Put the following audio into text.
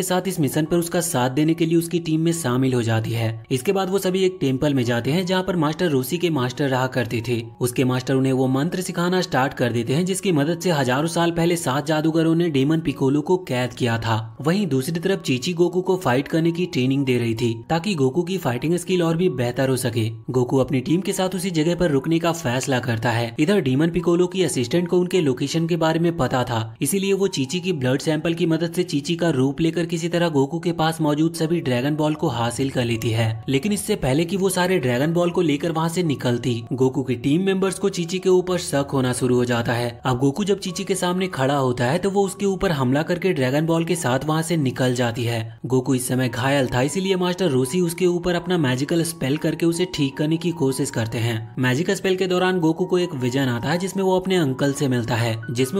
के साथ इस मिशन पर उसका साथ देने के लिए उसकी टीम में शामिल हो जाती है इसके बाद वो सभी एक टेम्पल में जाते हैं जहाँ पर मास्टर रोसी के मास्टर रहा करते थे उसके मास्टर उन्हें वो मंत्र सिखाना स्टार्ट कर देते हैं जिसकी मदद से हजारों साल पहले सात जादूगरों ने डेमन पिकोलो को कैद किया था वही दूसरी तरफ चीची गोकू को फाइट करने की ट्रेनिंग दे रही थी ताकि गोकू की फाइटिंग स्किल और भी बेहतर हो सके गोकू अपनी टीम के साथ उसी जगह आरोप रुकने का फैसला करता है इधर डीमन पिकोलो की असिस्टेंट को उनके लोकेशन के बारे में पता था इसीलिए वो चीची की ब्लड सैंपल की मदद ऐसी चीची का रूप लेकर किसी तरह गोकू के पास मौजूद सभी ड्रैगन बॉल को हासिल कर लेती है लेकिन इससे पहले कि वो सारे ड्रैगन बॉल को लेकर वहाँ से निकलती गोकू की टीम मेंबर्स को चीची के ऊपर शक होना शुरू हो जाता है अब गोकू जब चीची के सामने खड़ा होता है तो वो उसके ऊपर हमला करके ड्रैगन बॉल के साथ वहाँ से निकल जाती है गोकू इस समय घायल था इसीलिए मास्टर रोसी उसके ऊपर अपना मैजिकल स्पेल करके उसे ठीक करने की कोशिश करते हैं मैजिकल स्पेल के दौरान गोकू को एक विजन आता है जिसमे वो अपने अंकल से मिलता है जिसमें